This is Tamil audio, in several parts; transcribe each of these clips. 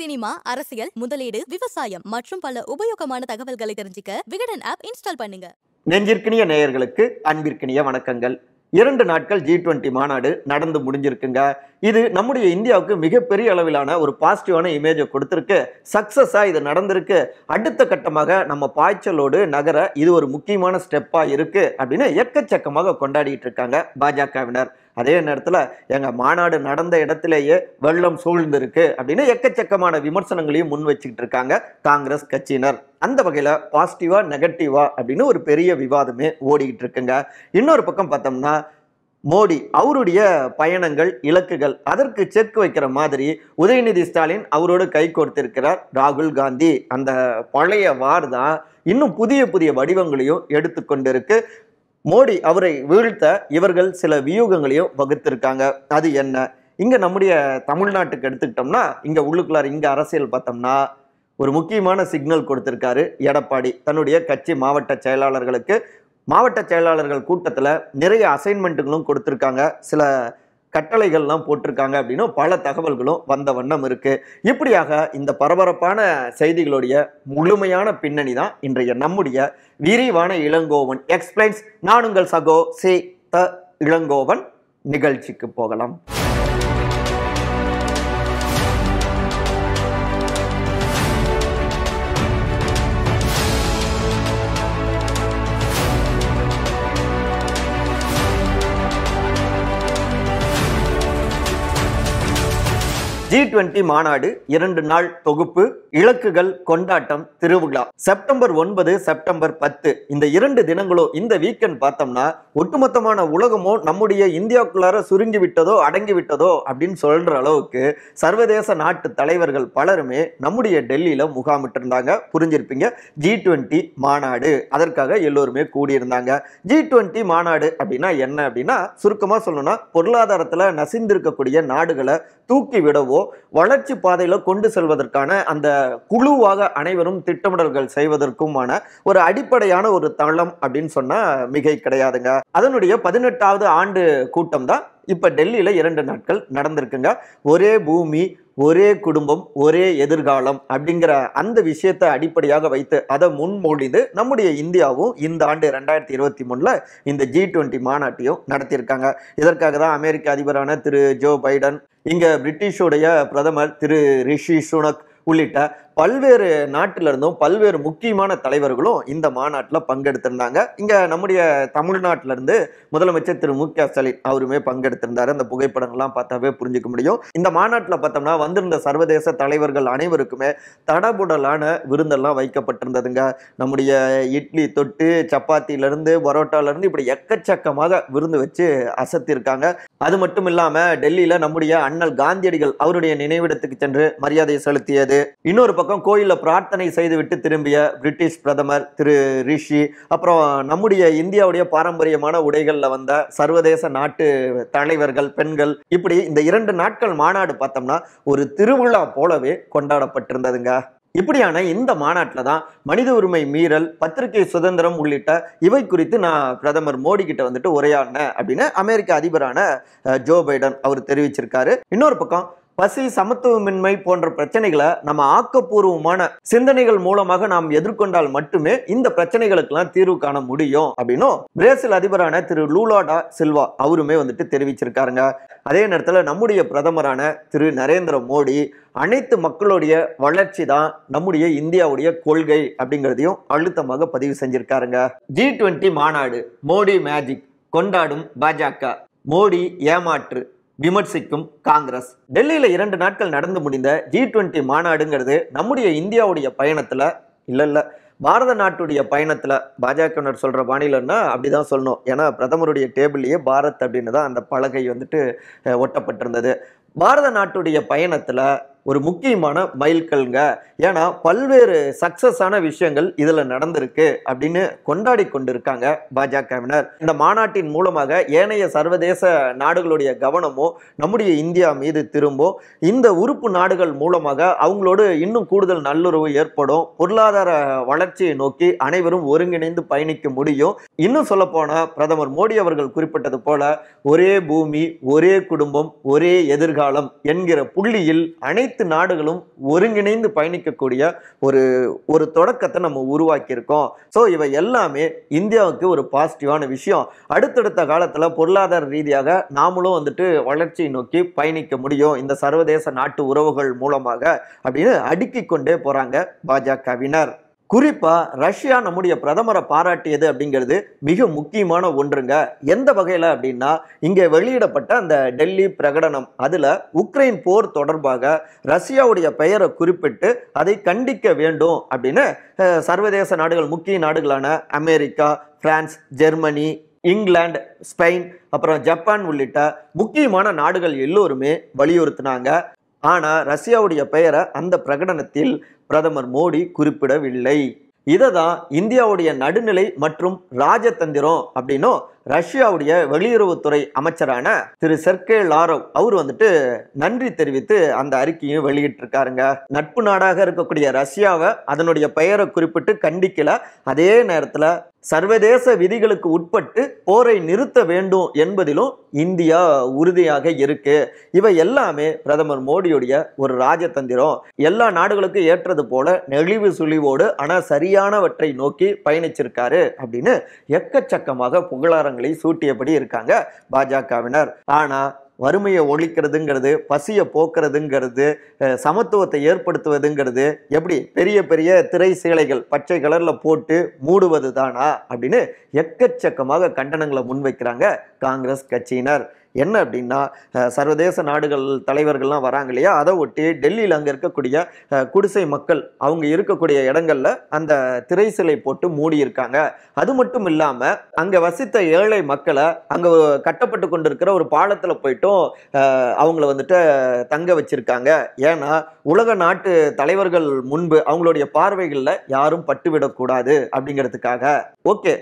சினிமா அரசியல் முதலீடு விவசாயம் மற்றும் பல உபயோகமான தகவல்களை தெரிஞ்சுக்க விகடன் ஆப் இன்ஸ்டால் பண்ணுங்க நெஞ்சிற்கினிய நேயர்களுக்கு அன்பிற்கினிய வணக்கங்கள் இரண்டு நாட்கள் ஜி டுவெண்ட்டி மாநாடு நடந்து முடிஞ்சிருக்குங்க இது நம்முடைய இந்தியாவுக்கு மிகப்பெரிய அளவிலான ஒரு பாசிட்டிவான இமேஜை கொடுத்துருக்கு சக்ஸஸாக இது நடந்திருக்கு அடுத்த கட்டமாக நம்ம பாய்ச்சலோடு நகர இது ஒரு முக்கியமான ஸ்டெப்பாக இருக்குது அப்படின்னு எக்கச்சக்கமாக கொண்டாடிட்டு இருக்காங்க பாஜகவினர் அதே நேரத்தில் எங்கள் மாநாடு நடந்த இடத்திலேயே வெள்ளம் சூழ்ந்திருக்கு அப்படின்னு எக்கச்சக்கமான விமர்சனங்களையும் முன் வச்சுக்கிட்டு இருக்காங்க காங்கிரஸ் கட்சியினர் அந்த வகையில் பாசிட்டிவா நெகட்டிவா அப்படின்னு ஒரு பெரிய விவாதமே ஓடிக்கிட்டு இருக்குங்க இன்னொரு பக்கம் பார்த்தோம்னா மோடி அவருடைய பயணங்கள் இலக்குகள் அதற்கு செக் வைக்கிற மாதிரி உதயநிதி ஸ்டாலின் அவரோடு கை கொடுத்திருக்கிறார் ராகுல் காந்தி அந்த பழைய வார் தான் இன்னும் புதிய புதிய வடிவங்களையும் எடுத்துக்கொண்டிருக்கு மோடி அவரை வீழ்த்த இவர்கள் சில வியூகங்களையும் வகுத்திருக்காங்க அது என்ன இங்கே நம்முடைய தமிழ்நாட்டுக்கு எடுத்துக்கிட்டோம்னா இங்கே உள்ளுக்குள்ளார் இங்கே அரசியல் பார்த்தோம்னா ஒரு முக்கியமான சிக்னல் கொடுத்துருக்காரு எடப்பாடி தன்னுடைய கட்சி மாவட்ட செயலாளர்களுக்கு மாவட்ட செயலாளர்கள் கூட்டத்தில் நிறைய அசைன்மெண்ட்டுகளும் கொடுத்துருக்காங்க சில கட்டளைகள்லாம் போட்டிருக்காங்க அப்படின்னா பல தகவல்களும் வந்த வண்ணம் இருக்குது இப்படியாக இந்த பரபரப்பான செய்திகளுடைய முழுமையான பின்னணி தான் இன்றைய நம்முடைய விரிவான இளங்கோவன் எக்ஸ்பிளைன்ஸ் நான் உங்கள் சகோ சே த இளங்கோவன் நிகழ்ச்சிக்கு போகலாம் ஜி டுவெண்டி மாநாடு இரண்டு நாள் தொகுப்பு இலக்குகள் கொண்டாட்டம் திருவிழா செப்டம்பர் ஒன்பது செப்டம்பர் பத்து இந்த இரண்டு தினங்களோ இந்த வீக்கெண்ட் பார்த்தோம்னா ஒட்டுமொத்தமான உலகமோ நம்முடைய இந்தியாவுக்குள்ளார சுருங்கி விட்டதோ அடங்கி விட்டதோ அப்படின்னு சொல்ற அளவுக்கு சர்வதேச நாட்டு தலைவர்கள் பலருமே நம்முடைய டெல்லியில முகாமிட்டு இருந்தாங்க புரிஞ்சிருப்பீங்க ஜி டுவெண்ட்டி மாநாடு அதற்காக எல்லோருமே கூடியிருந்தாங்க ஜி டுவெண்ட்டி மாநாடு அப்படின்னா என்ன அப்படின்னா சுருக்கமாக சொல்லணும்னா பொருளாதாரத்தில் நசிந்திருக்கக்கூடிய நாடுகளை தூக்கி விடவோ வளர்ச்சி பாதையில் கொண்டு செல்வதற்கான அந்த குழுவாக அனைவரும் திட்டமிடல்கள் செய்வதற்குமான ஒரு அடிப்படையான ஒரு தளம் அப்படின்னு சொன்னால் மிகை கிடையாதுங்க அதனுடைய பதினெட்டாவது ஆண்டு கூட்டம் தான் இப்போ டெல்லியில் இரண்டு நாட்கள் நடந்திருக்குங்க ஒரே பூமி ஒரே குடும்பம் ஒரே எதிர்காலம் அப்படிங்கிற அந்த விஷயத்தை அடிப்படையாக வைத்து அதை முன்மொழிந்து நம்முடைய இந்தியாவும் இந்த ஆண்டு ரெண்டாயிரத்தி இருபத்தி மூணில் இந்த ஜி டுவெண்ட்டி மாநாட்டையும் நடத்தியிருக்காங்க இதற்காக தான் அமெரிக்க அதிபரான திரு ஜோ பைடன் இங்கே பிரிட்டிஷுடைய பிரதமர் திரு ரிஷி சுனக் உள்ளிட்ட பல்வேறு நாட்டில இருந்தும் பல்வேறு முக்கியமான தலைவர்களும் இந்த மாநாட்டில் பங்கெடுத்திருந்தாங்க இங்க நம்முடைய தமிழ்நாட்டில இருந்து முதலமைச்சர் திரு மு க ஸ்டாலின் அவருமே பங்கெடுத்திருந்தாரு அந்த புகைப்படங்கள்லாம் பார்த்தாவே புரிஞ்சுக்க முடியும் இந்த மாநாட்டில் பார்த்தோம்னா வந்திருந்த சர்வதேச தலைவர்கள் அனைவருக்குமே தடபுடலான விருந்தெல்லாம் வைக்கப்பட்டிருந்ததுங்க நம்முடைய இட்லி தொட்டு சப்பாத்தியிலிருந்து பரோட்டாலேருந்து இப்படி எக்கச்சக்கமாக விருந்து வச்சு அசத்திருக்காங்க அது மட்டும் இல்லாமல் டெல்லியில் நம்முடைய அண்ணல் காந்தியடிகள் அவருடைய நினைவிடத்துக்கு சென்று மரியாதை செலுத்தியது இன்னொரு பக்கம் பக்கம் கோயிலில் பிரார்த்தனை செய்துவிட்டு திரும்பிய பிரிட்டிஷ் பிரதமர் திரு ரிஷி அப்புறம் நம்முடைய இந்தியாவுடைய பாரம்பரியமான உடைகளில் வந்த சர்வதேச நாட்டு தலைவர்கள் பெண்கள் இப்படி இந்த இரண்டு நாட்கள் மாநாடு பார்த்தோம்னா ஒரு திருவிழா போலவே கொண்டாடப்பட்டிருந்ததுங்க இப்படியான இந்த மாநாட்டில் தான் மனித உரிமை மீறல் பத்திரிகை சுதந்திரம் உள்ளிட்ட இவை குறித்து நான் பிரதமர் மோடி கிட்ட வந்துட்டு உரையாடினேன் அப்படின்னு அமெரிக்க அதிபரான ஜோ பைடன் அவர் தெரிவிச்சிருக்காரு இன்னொரு பக்கம் பசி சமத்துவமின்மை போன்ற பிரச்சனைகளை நம்ம ஆக்கப்பூர்வமான சிந்தனைகள் மூலமாக நாம் எதிர்கொண்டால் மட்டுமே இந்த பிரச்சனைகளுக்கெல்லாம் தீர்வு காண முடியும் அப்படின்னும் பிரேசில் அதிபரான திரு லூலாடா சில்வா அவருமே வந்துட்டு தெரிவிச்சிருக்காருங்க அதே நேரத்தில் நம்முடைய பிரதமரான திரு நரேந்திர மோடி அனைத்து மக்களுடைய வளர்ச்சி தான் நம்முடைய இந்தியாவுடைய கொள்கை அப்படிங்கிறதையும் அழுத்தமாக பதிவு செஞ்சிருக்காருங்க ஜி டுவெண்ட்டி மாநாடு மோடி மேஜிக் கொண்டாடும் பாஜக மோடி ஏமாற்று விமர்சிக்கும் காங்கிரஸ் டெல்லியில இரண்டு நாட்கள் நடந்து முடிந்த ஜி டுவெண்ட்டி மாநாடுங்கிறது நம்முடைய இந்தியாவுடைய பயணத்துல இல்ல இல்ல பாரத நாட்டுடைய பயணத்துல பாஜகவினர் சொல்ற மாநிலம்னா அப்படிதான் சொல்லணும் ஏன்னா பிரதமருடைய டேபிள்லயே பாரத் அப்படின்னு தான் அந்த பலகை வந்துட்டு ஒட்டப்பட்டிருந்தது பாரத நாட்டுடைய பயணத்துல ஒரு முக்கியமான மைல்கல்ங்க ஏன்னா பல்வேறு சக்சஸான விஷயங்கள் இதில் நடந்திருக்கு அப்படின்னு கொண்டாடி கொண்டிருக்காங்க பாஜகவினர் இந்த மாநாட்டின் மூலமாக ஏனைய சர்வதேச நாடுகளுடைய கவனமோ நம்முடைய இந்தியா மீது திரும்பும் இந்த உறுப்பு நாடுகள் மூலமாக அவங்களோடு இன்னும் கூடுதல் நல்லுறவு ஏற்படும் பொருளாதார வளர்ச்சியை நோக்கி அனைவரும் ஒருங்கிணைந்து பயணிக்க முடியும் இன்னும் சொல்ல போனால் பிரதமர் மோடி அவர்கள் குறிப்பிட்டது போல ஒரே பூமி ஒரே குடும்பம் ஒரே எதிர்காலம் என்கிற புள்ளியில் அனைத்து அனைத்து நாடுகளும் ஒருங்கிணைந்து பயணிக்கக்கூடிய ஒரு ஒரு தொடக்கத்தை நம்ம உருவாக்கியிருக்கோம் ஸோ இவை எல்லாமே இந்தியாவுக்கு ஒரு பாசிட்டிவான விஷயம் அடுத்தடுத்த காலத்தில் பொருளாதார ரீதியாக நாமளும் வந்துட்டு வளர்ச்சியை நோக்கி பயணிக்க முடியும் இந்த சர்வதேச நாட்டு உறவுகள் மூலமாக அப்படின்னு அடுக்கிக் கொண்டே போகிறாங்க பாஜகவினர் குறிப்பாக ரஷ்யா நம்முடைய பிரதமரை பாராட்டியது அப்படிங்கிறது மிக முக்கியமான ஒன்றுங்க எந்த வகையில் அப்படின்னா இங்கே வெளியிடப்பட்ட அந்த டெல்லி பிரகடனம் அதில் உக்ரைன் போர் தொடர்பாக ரஷ்யாவுடைய பெயரை குறிப்பிட்டு அதை கண்டிக்க வேண்டும் அப்படின்னு சர்வதேச நாடுகள் முக்கிய நாடுகளான அமெரிக்கா பிரான்ஸ் ஜெர்மனி இங்கிலாந்து ஸ்பெயின் அப்புறம் ஜப்பான் உள்ளிட்ட முக்கியமான நாடுகள் எல்லோருமே வலியுறுத்தினாங்க ஆனால் ரஷ்யாவுடைய பெயரை அந்த பிரகடனத்தில் பிரதமர் மோடி குறிப்பிடவில்லை இதை தான் இந்தியாவுடைய நடுநிலை மற்றும் ராஜதந்திரம் அப்படின்னும் ரஷ்யாவுடைய வெளியுறவுத்துறை அமைச்சரான திரு செர்கே லாரவ் அவர் வந்துட்டு நன்றி தெரிவித்து அந்த அறிக்கையும் வெளியிட்டிருக்காருங்க நட்பு நாடாக இருக்கக்கூடிய ரஷ்யாவை அதனுடைய பெயரை குறிப்பிட்டு கண்டிக்கல அதே நேரத்தில் சர்வதேச விதிகளுக்கு உட்பட்டு போரை நிறுத்த வேண்டும் என்பதிலும் இந்தியா உறுதியாக இருக்கு இவை எல்லாமே பிரதமர் மோடியுடைய ஒரு ராஜதந்திரம் எல்லா நாடுகளுக்கும் ஏற்றது போல நெளிவு சுழிவோடு ஆனால் சரியானவற்றை நோக்கி பயணிச்சிருக்காரு அப்படின்னு எக்கச்சக்கமாக புகழாரங்கள் விளம்பரங்களை சூட்டியபடி இருக்காங்க பாஜகவினர் ஆனால் வறுமையை ஒழிக்கிறதுங்கிறது பசியை போக்குறதுங்கிறது சமத்துவத்தை ஏற்படுத்துவதுங்கிறது எப்படி பெரிய பெரிய திரை சேலைகள் பச்சை கலரில் போட்டு மூடுவது தானா அப்படின்னு எக்கச்சக்கமாக கண்டனங்களை முன்வைக்கிறாங்க காங்கிரஸ் கட்சியினர் என்ன அப்படின்னா சர்வதேச நாடுகள் தலைவர்கள்லாம் வராங்க இல்லையா அதை ஒட்டி டெல்லியில் அங்கே இருக்கக்கூடிய குடிசை மக்கள் அவங்க இருக்கக்கூடிய இடங்களில் அந்த திரை சிலை போட்டு மூடி இருக்காங்க அது மட்டும் இல்லாமல் அங்கே வசித்த ஏழை மக்களை அங்கே கட்டப்பட்டு கொண்டிருக்கிற ஒரு பாலத்தில் போயிட்டும் அவங்கள வந்துட்டு தங்க வச்சிருக்காங்க ஏன்னா உலக நாட்டு தலைவர்கள் முன்பு அவங்களுடைய பார்வைகளில் யாரும் பட்டுவிடக்கூடாது அப்படிங்கிறதுக்காக ஓகே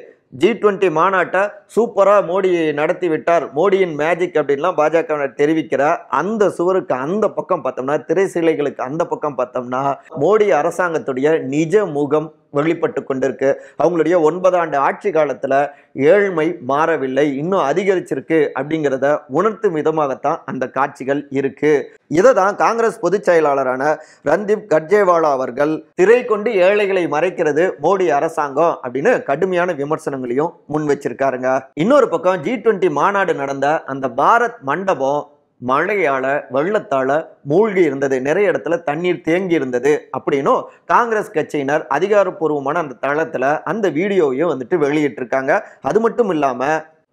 ஜி டுவெண்ட்டி மாநாட்டை சூப்பராக மோடி நடத்தி விட்டார் மோடியின் மேஜிக் அப்படின்லாம் பாஜக தெரிவிக்கிற அந்த சுவருக்கு அந்த பக்கம் பார்த்தோம்னா திரைசீலைகளுக்கு அந்த பக்கம் பார்த்தோம்னா மோடி அரசாங்கத்துடைய நிஜ முகம் வெளிப்பட்டு கொண்டிருக்கு அவங்களுடைய ஒன்பதாண்டு ஆட்சி காலத்தில் ஏழ்மை மாறவில்லை இன்னும் அதிகரிச்சிருக்கு அப்படிங்கிறத உணர்த்தும் விதமாகத்தான் அந்த காட்சிகள் இருக்குது இதை தான் காங்கிரஸ் பொதுச் செயலாளரான ரந்தீப் கர்ஜேவாலா அவர்கள் திரை கொண்டு ஏழைகளை மறைக்கிறது மோடி அரசாங்கம் அப்படின்னு கடுமையான விமர்சனங்களையும் முன் வச்சிருக்காருங்க இன்னொரு பக்கம் ஜி டுவெண்ட்டி மாநாடு நடந்த அந்த பாரத் மண்டபம் மழையால வெள்ளத்தால மூழ்கி இருந்தது நிறைய இடத்துல தண்ணீர் தேங்கி இருந்தது அப்படின்னும் காங்கிரஸ் கட்சியினர் அதிகாரப்பூர்வமான அந்த தளத்துல அந்த வீடியோவையும் வந்துட்டு வெளியிட்டிருக்காங்க அது மட்டும் இல்லாம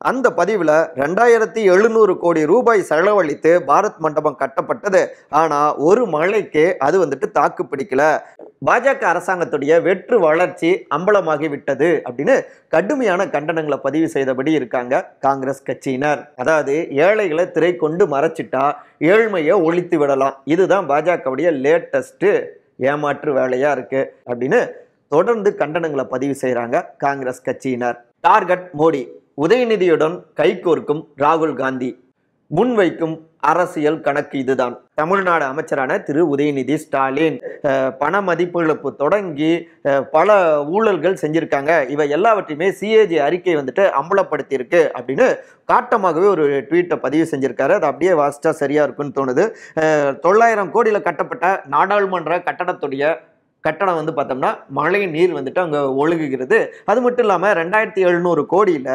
அந்த பதிவில் ரெண்டாயிரத்தி எழுநூறு கோடி ரூபாய் செலவழித்து பாரத் மண்டபம் கட்டப்பட்டது ஆனால் ஒரு மழைக்கு அது வந்துட்டு தாக்கு பிடிக்கல பாஜக அரசாங்கத்துடைய வெற்று வளர்ச்சி அம்பலமாகி விட்டது அப்படின்னு கடுமையான கண்டனங்களை பதிவு செய்தபடி இருக்காங்க காங்கிரஸ் கட்சியினர் அதாவது ஏழைகளை திரை கொண்டு மறைச்சிட்டா ஏழ்மையை ஒழித்து விடலாம் இதுதான் பாஜகவுடைய லேட்டஸ்ட்டு ஏமாற்று வேலையாக இருக்குது அப்படின்னு தொடர்ந்து கண்டனங்களை பதிவு செய்கிறாங்க காங்கிரஸ் கட்சியினர் டார்கெட் மோடி உதயநிதியுடன் கைகோர்க்கும் ராகுல் காந்தி முன்வைக்கும் அரசியல் கணக்கு இதுதான் தமிழ்நாடு அமைச்சரான திரு உதயநிதி ஸ்டாலின் பண மதிப்பிழப்பு தொடங்கி பல ஊழல்கள் செஞ்சுருக்காங்க இவை எல்லாவற்றையுமே சிஏஜி அறிக்கை வந்துட்டு அம்பலப்படுத்தியிருக்கு அப்படின்னு காட்டமாகவே ஒரு ட்வீட்டை பதிவு செஞ்சுருக்காரு அது அப்படியே வாசிச்சா சரியாக இருக்குன்னு தோணுது தொள்ளாயிரம் கோடியில் கட்டப்பட்ட நாடாளுமன்ற கட்டடத்துடைய கட்டணம் வந்து பார்த்தோம்னா மழை நீர் வந்துட்டு அங்கே ஒழுகுகிறது அது மட்டும் இல்லாமல் ரெண்டாயிரத்தி எழுநூறு கோடியில்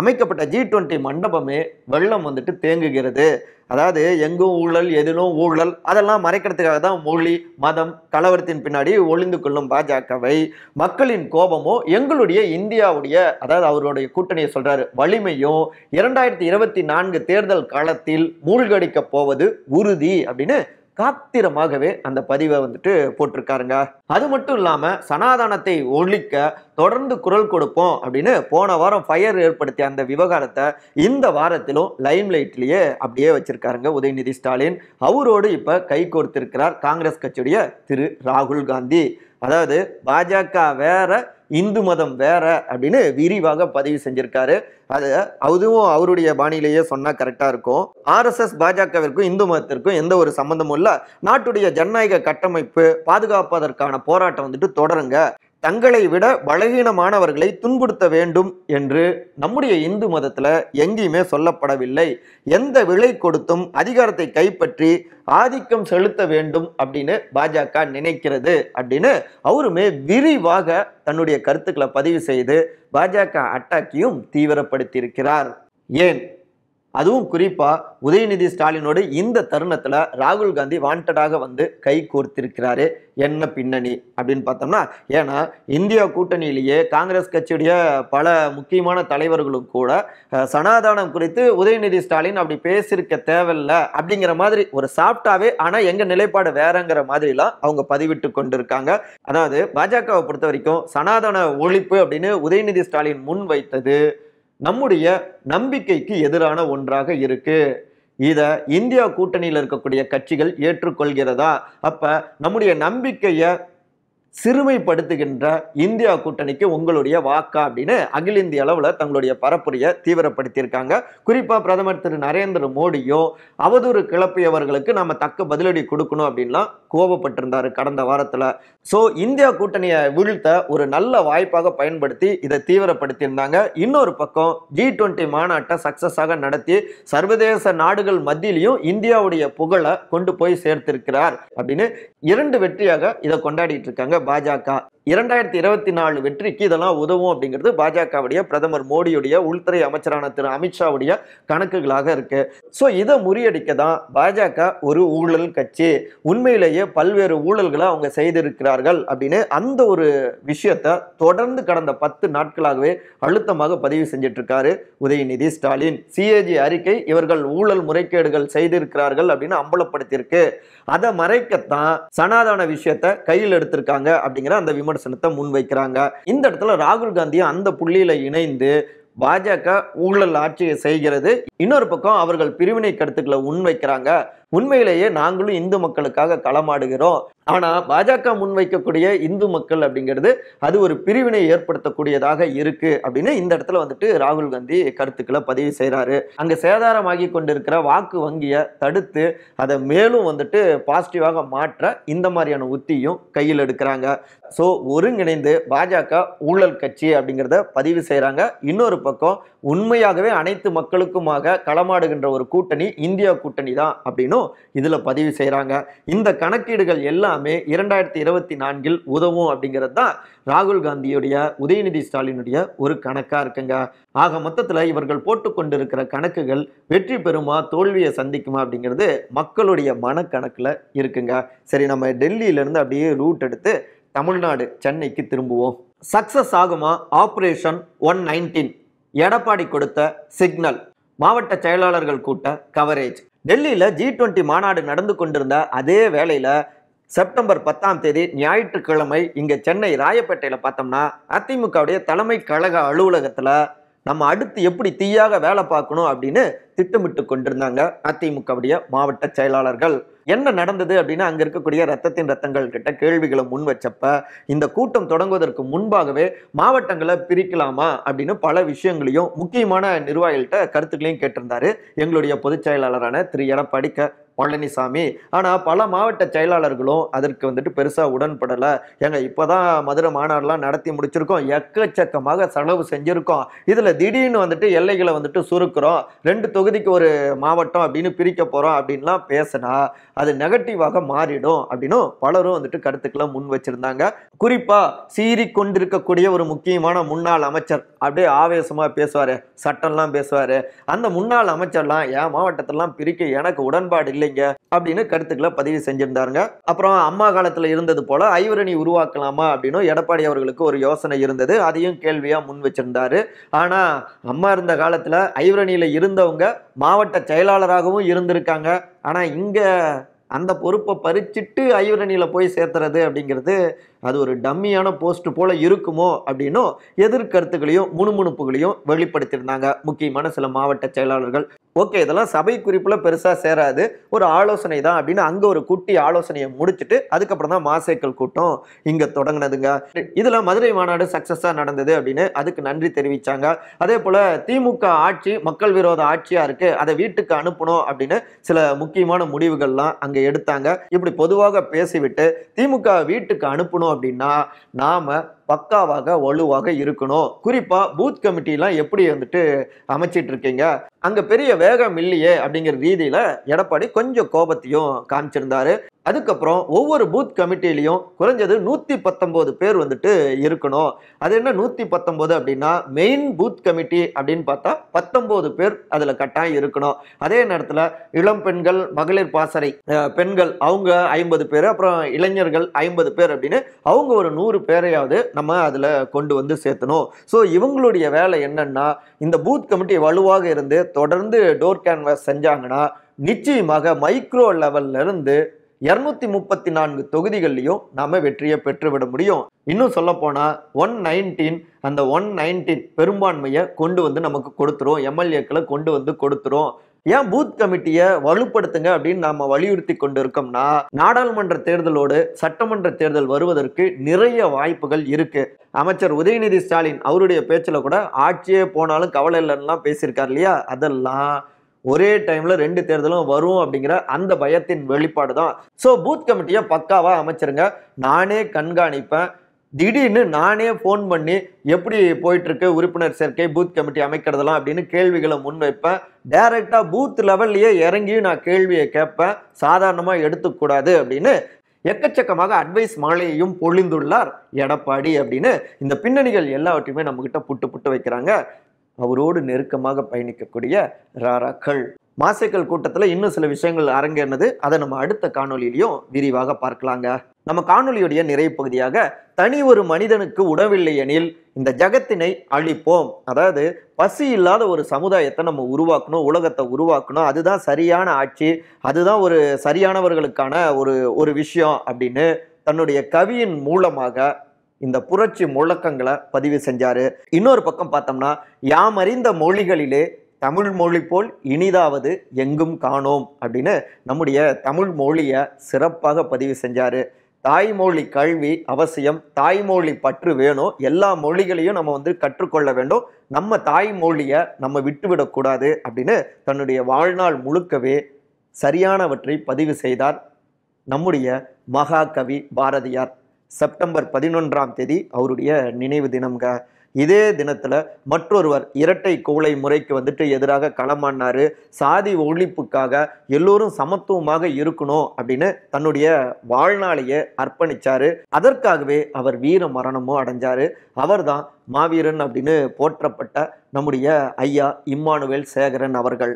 அமைக்கப்பட்ட ஜி டுவெண்ட்டி மண்டபமே வெள்ளம் வந்துட்டு தேங்குகிறது அதாவது எங்கும் ஊழல் எதிலும் ஊழல் அதெல்லாம் மறைக்கிறதுக்காக தான் மொழி மதம் கலவரத்தின் பின்னாடி ஒளிந்து கொள்ளும் பாஜகவை மக்களின் கோபமோ எங்களுடைய இந்தியாவுடைய அதாவது அவருடைய கூட்டணியை சொல்றாரு வலிமையும் இரண்டாயிரத்தி இருபத்தி நான்கு தேர்தல் காலத்தில் மூழ்கடிக்க போவது உறுதி அப்படின்னு காத்திரமாகவே அந்த பதிவை வந்துட்டு போட்டிருக்காருங்க அது மட்டும் இல்லாமல் சனாதானத்தை ஒழிக்க தொடர்ந்து குரல் கொடுப்போம் அப்படின்னு போன வாரம் ஃபயர் ஏற்படுத்திய அந்த விவகாரத்தை இந்த வாரத்திலும் லைம் லைட்லேயே அப்படியே வச்சிருக்காருங்க உதயநிதி ஸ்டாலின் அவரோடு இப்போ கை கோர்த்திருக்கிறார் காங்கிரஸ் கட்சியுடைய திரு ராகுல் காந்தி அதாவது பாஜக வேற இந்து மதம் வேற அப்படின்னு விரிவாக பதிவு செஞ்சிருக்காரு அது அதுவும் அவருடைய பாணியிலேயே சொன்னால் கரெக்டாக இருக்கும் ஆர்எஸ்எஸ் பாஜகவிற்கும் இந்து மதத்திற்கும் எந்த ஒரு சம்மந்தமும் இல்லை நாட்டுடைய ஜனநாயக கட்டமைப்பு பாதுகாப்பதற்கான போராட்டம் வந்துட்டு தொடருங்க தங்களை விட பலகீனமானவர்களை துன்புறுத்த வேண்டும் என்று நம்முடைய இந்து மதத்தில் எங்கேயுமே சொல்லப்படவில்லை எந்த விலை கொடுத்தும் அதிகாரத்தை கைப்பற்றி ஆதிக்கம் செலுத்த வேண்டும் அப்படின்னு பாஜக நினைக்கிறது அப்படின்னு அவருமே விரிவாக தன்னுடைய கருத்துக்களை பதிவு செய்து பாஜக அட்டாக்கையும் தீவிரப்படுத்தியிருக்கிறார் ஏன் அதுவும் குறிப்பாக உதயநிதி ஸ்டாலினோடு இந்த தருணத்தில் ராகுல் காந்தி வாண்டடாக வந்து கை கோர்த்திருக்கிறாரு என்ன பின்னணி அப்படின்னு பார்த்தோம்னா ஏன்னா இந்தியா கூட்டணியிலேயே காங்கிரஸ் கட்சியுடைய பல முக்கியமான தலைவர்களும் கூட சனாதானம் குறித்து உதயநிதி ஸ்டாலின் அப்படி பேசியிருக்க தேவையில்லை அப்படிங்கிற மாதிரி ஒரு சாப்டாவே ஆனால் எங்கள் நிலைப்பாடு வேறங்கிற மாதிரிலாம் அவங்க பதிவிட்டு கொண்டிருக்காங்க அதாவது பாஜகவை பொறுத்த வரைக்கும் சனாதன ஒழிப்பு அப்படின்னு உதயநிதி ஸ்டாலின் முன் வைத்தது நம்முடைய நம்பிக்கைக்கு எதிரான ஒன்றாக இருக்கு இதை இந்தியா கூட்டணியில் இருக்கக்கூடிய கட்சிகள் ஏற்றுக்கொள்கிறதா அப்ப நம்முடைய நம்பிக்கையை சிறுமைப்படுத்துகின்ற இந்தியா கூட்டணிக்கு உங்களுடைய வாக்கா அப்படின்னு அகில இந்திய அளவில் தங்களுடைய பரப்புரையை தீவிரப்படுத்தியிருக்காங்க குறிப்பாக பிரதமர் திரு நரேந்திர மோடியும் அவதூறு கிளப்பியவர்களுக்கு நம்ம தக்க பதிலடி கொடுக்கணும் அப்படின்லாம் கோபப்பட்டிருந்தார் கடந்த வாரத்தில் ஸோ இந்தியா கூட்டணியை வீழ்த்த ஒரு நல்ல வாய்ப்பாக பயன்படுத்தி இதை தீவிரப்படுத்தியிருந்தாங்க இன்னொரு பக்கம் ஜி டுவெண்ட்டி மாநாட்டை சக்ஸஸாக நடத்தி சர்வதேச நாடுகள் மத்தியிலையும் இந்தியாவுடைய புகழை கொண்டு போய் சேர்த்திருக்கிறார் அப்படின்னு இரண்டு வெற்றியாக இதை கொண்டாடிட்டு இருக்காங்க बाजा का இரண்டாயிரத்தி இருபத்தி நாலு வெற்றிக்கு இதெல்லாம் உதவும் அப்படிங்கிறது பாஜகவுடைய பிரதமர் மோடியுடைய உள்துறை அமைச்சரான திரு அமித்ஷாவுடைய கணக்குகளாக இருக்கு ஸோ இதை முறியடிக்க தான் பாஜக ஒரு ஊழல் கட்சி உண்மையிலேயே பல்வேறு ஊழல்களை அவங்க செய்திருக்கிறார்கள் அப்படின்னு அந்த ஒரு விஷயத்தை தொடர்ந்து கடந்த பத்து நாட்களாகவே அழுத்தமாக பதிவு செஞ்சிட்டு இருக்காரு உதயநிதி ஸ்டாலின் சிஏஜி அறிக்கை இவர்கள் ஊழல் முறைகேடுகள் செய்திருக்கிறார்கள் அப்படின்னு அம்பலப்படுத்தியிருக்கு அதை மறைக்கத்தான் சனாதன விஷயத்தை கையில் எடுத்திருக்காங்க அப்படிங்கிற அந்த விமர்சனம் விமர்சனத்தை முன்வைக்கிறாங்க இந்த இடத்துல ராகுல் காந்தியும் அந்த புள்ளியில இணைந்து பாஜக ஊழல் ஆட்சியை செய்கிறது இன்னொரு பக்கம் அவர்கள் பிரிவினை கருத்துக்களை முன்வைக்கிறாங்க உண்மையிலேயே நாங்களும் இந்து மக்களுக்காக களமாடுகிறோம் ஆனால் பாஜக முன்வைக்கக்கூடிய இந்து மக்கள் அப்படிங்கிறது அது ஒரு பிரிவினை ஏற்படுத்தக்கூடியதாக இருக்கு அப்படின்னு இந்த இடத்துல வந்துட்டு ராகுல் காந்தி கருத்துக்களை பதிவு செய்கிறாரு அங்கே சேதாரமாகி கொண்டிருக்கிற வாக்கு வங்கியை தடுத்து அதை மேலும் வந்துட்டு பாசிட்டிவாக மாற்ற இந்த மாதிரியான உத்தியும் கையில் எடுக்கிறாங்க ஸோ ஒருங்கிணைந்து பாஜக ஊழல் கட்சி அப்படிங்கிறத பதிவு செய்கிறாங்க இன்னொரு பக்கம் உண்மையாகவே அனைத்து மக்களுக்குமாக களமாடுகின்ற ஒரு கூட்டணி இந்தியா கூட்டணி தான் அப்படின்னும் இதில் பதிவு செய்கிறாங்க இந்த கணக்கீடுகள் எல்லாம் எல்லாமே இரண்டாயிரத்தி இருபத்தி நான்கில் உதவும் அப்படிங்கிறது தான் ராகுல் காந்தியுடைய உதயநிதி ஸ்டாலினுடைய ஒரு கணக்காக இருக்குங்க ஆக மொத்தத்தில் இவர்கள் போட்டுக்கொண்டிருக்கிற கணக்குகள் வெற்றி பெறுமா தோல்வியை சந்திக்குமா அப்படிங்கிறது மக்களுடைய மனக்கணக்கில் இருக்குங்க சரி நம்ம டெல்லியிலேருந்து அப்படியே ரூட் எடுத்து தமிழ்நாடு சென்னைக்கு திரும்புவோம் சக்சஸ் ஆகுமா ஆப்ரேஷன் ஒன் நைன்டீன் எடப்பாடி கொடுத்த சிக்னல் மாவட்ட செயலாளர்கள் கூட்ட கவரேஜ் டெல்லியில் ஜி டுவெண்ட்டி மாநாடு நடந்து கொண்டிருந்த அதே வேளையில் செப்டம்பர் பத்தாம் தேதி ஞாயிற்றுக்கிழமை இங்கே சென்னை ராயப்பேட்டையில் பார்த்தோம்னா அதிமுகவுடைய தலைமை கழக அலுவலகத்தில் நம்ம அடுத்து எப்படி தீயாக வேலை பார்க்கணும் அப்படின்னு திட்டமிட்டு கொண்டிருந்தாங்க அதிமுகவுடைய மாவட்ட செயலாளர்கள் என்ன நடந்தது அப்படின்னா அங்கே இருக்கக்கூடிய ரத்தத்தின் ரத்தங்கள் கிட்ட கேள்விகளை முன் வச்சப்ப இந்த கூட்டம் தொடங்குவதற்கு முன்பாகவே மாவட்டங்களை பிரிக்கலாமா அப்படின்னு பல விஷயங்களையும் முக்கியமான நிர்வாகிகள்கிட்ட கருத்துக்களையும் கேட்டிருந்தாரு எங்களுடைய பொதுச் செயலாளரான திரு எடப்பாடி க பழனிசாமி ஆனால் பல மாவட்ட செயலாளர்களும் அதற்கு வந்துட்டு பெருசாக உடன்படலை எங்கள் இப்போ தான் மதுரை மாநாடுலாம் நடத்தி முடிச்சிருக்கோம் எக்கச்சக்கமாக செலவு செஞ்சுருக்கோம் இதில் திடீர்னு வந்துட்டு எல்லைகளை வந்துட்டு சுருக்கிறோம் ரெண்டு தொகுதிக்கு ஒரு மாவட்டம் அப்படின்னு பிரிக்க போகிறோம் அப்படின்லாம் பேசினா அது நெகட்டிவாக மாறிடும் அப்படின்னும் பலரும் வந்துட்டு கருத்துக்களை முன் வச்சுருந்தாங்க குறிப்பாக சீறி கொண்டிருக்கக்கூடிய ஒரு முக்கியமான முன்னாள் அமைச்சர் அப்படியே ஆவேசமாக பேசுவார் சட்டம்லாம் பேசுவார் அந்த முன்னாள் அமைச்சர்லாம் என் மாவட்டத்திலாம் பிரிக்க எனக்கு உடன்பாடு இல்லை செய்யுங்க அப்படின்னு கருத்துக்களை பதிவு செஞ்சிருந்தாருங்க அப்புறம் அம்மா காலத்துல இருந்தது போல ஐவரணி உருவாக்கலாமா அப்படின்னு எடப்பாடி அவர்களுக்கு ஒரு யோசனை இருந்தது அதையும் கேள்வியா முன் வச்சிருந்தாரு ஆனா அம்மா இருந்த காலத்துல ஐவரணியில இருந்தவங்க மாவட்ட செயலாளராகவும் இருந்திருக்காங்க ஆனா இங்க அந்த பொறுப்பை பறிச்சிட்டு ஐவரணியில் போய் சேர்த்துறது அப்படிங்கிறது அது ஒரு டம்மியான போஸ்ட் போல இருக்குமோ அப்படின்னும் எதிர்கருத்துகளையும் முணுமுணுப்புகளையும் வெளிப்படுத்தியிருந்தாங்க முக்கியமான சில மாவட்ட செயலாளர்கள் ஓகே இதெல்லாம் சபை குறிப்பில் பெருசாக சேராது ஒரு ஆலோசனை தான் அப்படின்னு அங்கே ஒரு குட்டி ஆலோசனையை முடிச்சுட்டு அதுக்கப்புறம் தான் மாசைக்கள் கூட்டம் இங்கே தொடங்கினதுங்க இதில் மதுரை மாநாடு சக்ஸஸாக நடந்தது அப்படின்னு அதுக்கு நன்றி தெரிவித்தாங்க அதே போல் திமுக ஆட்சி மக்கள் விரோத ஆட்சியாக இருக்குது அதை வீட்டுக்கு அனுப்பணும் அப்படின்னு சில முக்கியமான முடிவுகள்லாம் அங்கே எடுத்தாங்க இப்படி பொதுவாக பேசிவிட்டு திமுக வீட்டுக்கு அனுப்பணும் பண்ணணும் அப்படின்னா நாம் பக்காவாக வலுவாக இருக்கணும் குறிப்பாக பூத் கமிட்டிலாம் எப்படி வந்துட்டு அமைச்சிட்டு இருக்கீங்க அங்கே பெரிய வேகம் இல்லையே அப்படிங்கிற ரீதியில் எடப்பாடி கொஞ்சம் கோபத்தையும் காமிச்சிருந்தாரு அதுக்கப்புறம் ஒவ்வொரு பூத் கமிட்டிலையும் குறைஞ்சது நூற்றி பத்தொம்போது பேர் வந்துட்டு இருக்கணும் அது என்ன நூற்றி பத்தொம்போது அப்படின்னா மெயின் பூத் கமிட்டி அப்படின்னு பார்த்தா பத்தொம்போது பேர் அதில் கட்டாயம் இருக்கணும் அதே நேரத்தில் இளம் பெண்கள் மகளிர் பாசறை பெண்கள் அவங்க ஐம்பது பேர் அப்புறம் இளைஞர்கள் ஐம்பது பேர் அப்படின்னு அவங்க ஒரு நூறு பேரையாவது நம்ம அதில் கொண்டு வந்து சேர்த்தணும் ஸோ இவங்களுடைய வேலை என்னன்னா இந்த பூத் கமிட்டி வலுவாக இருந்து தொடர்ந்து டோர் கேன்வாஸ் செஞ்சாங்கன்னா நிச்சயமாக மைக்ரோ லெவல்ல இருந்து இரநூத்தி முப்பத்தி நான்கு தொகுதிகள்லையும் நாம் வெற்றியை பெற்றுவிட முடியும் இன்னும் சொல்லப்போனால் ஒன் நைன்டீன் அந்த ஒன் நைன்டீன் பெரும்பான்மையை கொண்டு வந்து நமக்கு கொடுத்துரும் எம்எல்ஏக்களை கொண்டு வந்து கொடுத்துரும் ஏன் பூத் கமிட்டியை வலுப்படுத்துங்க அப்படின்னு நாம வலியுறுத்தி கொண்டு இருக்கோம்னா நாடாளுமன்ற தேர்தலோடு சட்டமன்ற தேர்தல் வருவதற்கு நிறைய வாய்ப்புகள் இருக்கு அமைச்சர் உதயநிதி ஸ்டாலின் அவருடைய பேச்சில் கூட ஆட்சியே போனாலும் கவலை இல்லைன்னுலாம் பேசியிருக்கார் இல்லையா அதெல்லாம் ஒரே டைம்ல ரெண்டு தேர்தலும் வரும் அப்படிங்கிற அந்த பயத்தின் வெளிப்பாடு தான் ஸோ பூத் கமிட்டியை பக்காவா அமைச்சிருங்க நானே கண்காணிப்பேன் திடீர்னு நானே ஃபோன் பண்ணி எப்படி போயிட்டுருக்கு உறுப்பினர் சேர்க்கை பூத் கமிட்டி அமைக்கிறதெல்லாம் அப்படின்னு கேள்விகளை முன்வைப்பேன் டைரக்டா பூத் லெவல்லையே இறங்கி நான் கேள்வியை கேட்பேன் சாதாரணமாக எடுத்துக்கூடாது அப்படின்னு எக்கச்சக்கமாக அட்வைஸ் மாலையையும் பொழிந்துள்ளார் எடப்பாடி அப்படின்னு இந்த பின்னணிகள் எல்லாவற்றையுமே நம்மக்கிட்ட புட்டு புட்டு வைக்கிறாங்க அவரோடு நெருக்கமாக பயணிக்கக்கூடிய ராராக்கள் மாசைக்கள் கூட்டத்தில் இன்னும் சில விஷயங்கள் அரங்கேறினது அதை நம்ம அடுத்த காணொலியிலையும் விரிவாக பார்க்கலாங்க நம்ம காணொலியுடைய நிறைவு பகுதியாக தனி ஒரு மனிதனுக்கு உணவில்லை எனில் இந்த ஜகத்தினை அழிப்போம் அதாவது பசி இல்லாத ஒரு சமுதாயத்தை நம்ம உருவாக்கணும் உலகத்தை உருவாக்கணும் அதுதான் சரியான ஆட்சி அதுதான் ஒரு சரியானவர்களுக்கான ஒரு ஒரு விஷயம் அப்படின்னு தன்னுடைய கவியின் மூலமாக இந்த புரட்சி முழக்கங்களை பதிவு செஞ்சார் இன்னொரு பக்கம் பார்த்தோம்னா யாமறிந்த மொழிகளிலே தமிழ் மொழி போல் இனிதாவது எங்கும் காணோம் அப்படின்னு நம்முடைய தமிழ் மொழியை சிறப்பாக பதிவு செஞ்சார் தாய்மொழி கல்வி அவசியம் தாய்மொழி பற்று வேணும் எல்லா மொழிகளையும் நம்ம வந்து கற்றுக்கொள்ள வேண்டும் நம்ம தாய்மொழியை நம்ம விட்டுவிடக்கூடாது அப்படின்னு தன்னுடைய வாழ்நாள் முழுக்கவே சரியானவற்றை பதிவு செய்தார் நம்முடைய மகாகவி பாரதியார் செப்டம்பர் பதினொன்றாம் தேதி அவருடைய நினைவு தினம்ங்க இதே தினத்தில் மற்றொருவர் இரட்டை கோளை முறைக்கு வந்துட்டு எதிராக களமானார் சாதி ஒழிப்புக்காக எல்லோரும் சமத்துவமாக இருக்கணும் அப்படின்னு தன்னுடைய வாழ்நாளையே அர்ப்பணித்தார் அதற்காகவே அவர் வீர மரணமும் அடைஞ்சார் அவர்தான் மாவீரன் அப்படின்னு போற்றப்பட்ட நம்முடைய ஐயா இம்மானுவேல் சேகரன் அவர்கள்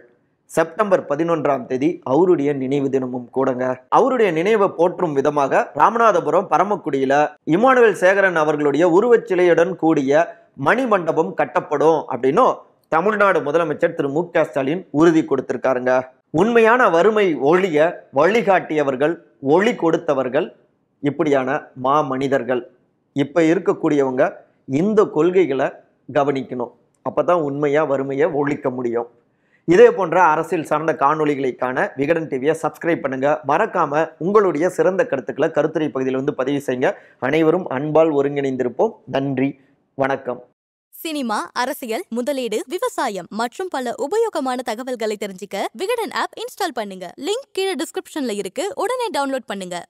செப்டம்பர் பதினொன்றாம் தேதி அவருடைய நினைவு தினமும் கூடங்க அவருடைய நினைவை போற்றும் விதமாக ராமநாதபுரம் பரமக்குடியில இமானுவேல் சேகரன் அவர்களுடைய உருவச்சிலையுடன் கூடிய மணி மண்டபம் கட்டப்படும் அப்படின்னும் தமிழ்நாடு முதலமைச்சர் திரு மு க ஸ்டாலின் உறுதி கொடுத்திருக்காருங்க உண்மையான வறுமை ஒழிய வழிகாட்டியவர்கள் ஒளி கொடுத்தவர்கள் இப்படியான மா மனிதர்கள் இப்போ இருக்கக்கூடியவங்க இந்த கொள்கைகளை கவனிக்கணும் அப்போ தான் உண்மையாக வறுமையை ஒழிக்க முடியும் இதே போன்ற அரசியல் சார்ந்த காணொலிகளைக்கான விகடன் டிவியை சப்ஸ்கிரைப் பண்ணுங்க மறக்காம உங்களுடைய சிறந்த கருத்துக்களை கருத்துரை பகுதியில் வந்து பதிவு செய்யுங்க அனைவரும் அன்பால் ஒருங்கிணைந்திருப்போம் நன்றி வணக்கம் சினிமா அரசியல் முதலீடு விவசாயம் மற்றும் பல உபயோகமான தகவல்களை தெரிஞ்சுக்க விகடன் ஆப் இன்ஸ்டால் பண்ணுங்க லிங்க் கீழே டிஸ்கிரிப்ஷன்ல இருக்கு உடனே டவுன்லோட் பண்ணுங்க